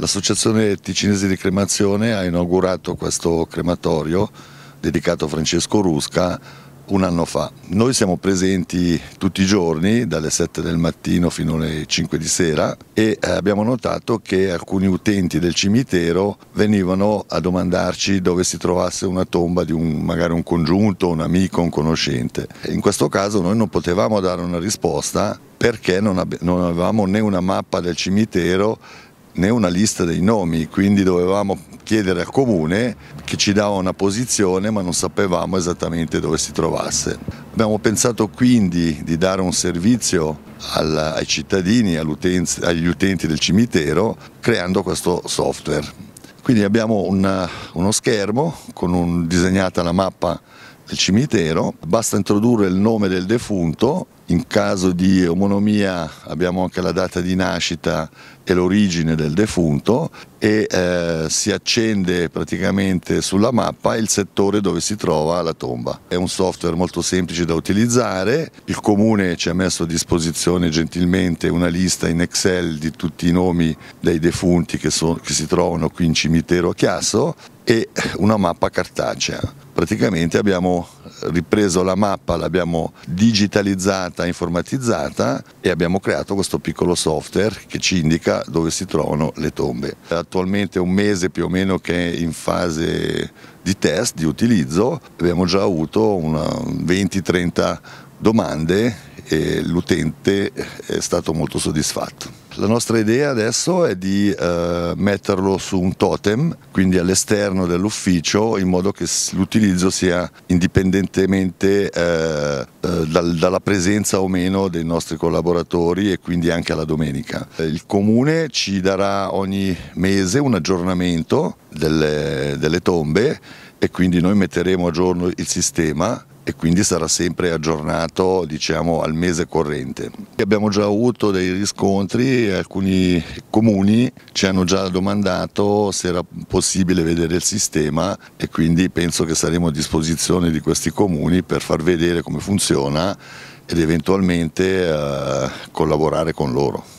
L'associazione ticinese di cremazione ha inaugurato questo crematorio dedicato a Francesco Rusca un anno fa. Noi siamo presenti tutti i giorni dalle 7 del mattino fino alle 5 di sera e eh, abbiamo notato che alcuni utenti del cimitero venivano a domandarci dove si trovasse una tomba di un, magari un congiunto, un amico, un conoscente. In questo caso noi non potevamo dare una risposta perché non, non avevamo né una mappa del cimitero né una lista dei nomi, quindi dovevamo chiedere al comune che ci dava una posizione ma non sapevamo esattamente dove si trovasse. Abbiamo pensato quindi di dare un servizio alla, ai cittadini, agli utenti del cimitero creando questo software. Quindi abbiamo una, uno schermo con un, disegnata la mappa del cimitero, basta introdurre il nome del defunto in caso di omonomia abbiamo anche la data di nascita e l'origine del defunto e eh, si accende praticamente sulla mappa il settore dove si trova la tomba. È un software molto semplice da utilizzare, il comune ci ha messo a disposizione gentilmente una lista in Excel di tutti i nomi dei defunti che, so, che si trovano qui in cimitero a Chiasso e una mappa cartacea. Praticamente abbiamo ripreso la mappa, l'abbiamo digitalizzata, informatizzata e abbiamo creato questo piccolo software che ci indica dove si trovano le tombe. Attualmente è un mese più o meno che è in fase di test, di utilizzo, abbiamo già avuto 20-30 domande e l'utente è stato molto soddisfatto. La nostra idea adesso è di eh, metterlo su un totem, quindi all'esterno dell'ufficio, in modo che l'utilizzo sia indipendentemente eh, eh, dal, dalla presenza o meno dei nostri collaboratori e quindi anche alla domenica. Il comune ci darà ogni mese un aggiornamento delle, delle tombe e quindi noi metteremo a giorno il sistema e quindi sarà sempre aggiornato diciamo, al mese corrente. Abbiamo già avuto dei riscontri, alcuni comuni ci hanno già domandato se era possibile vedere il sistema e quindi penso che saremo a disposizione di questi comuni per far vedere come funziona ed eventualmente eh, collaborare con loro.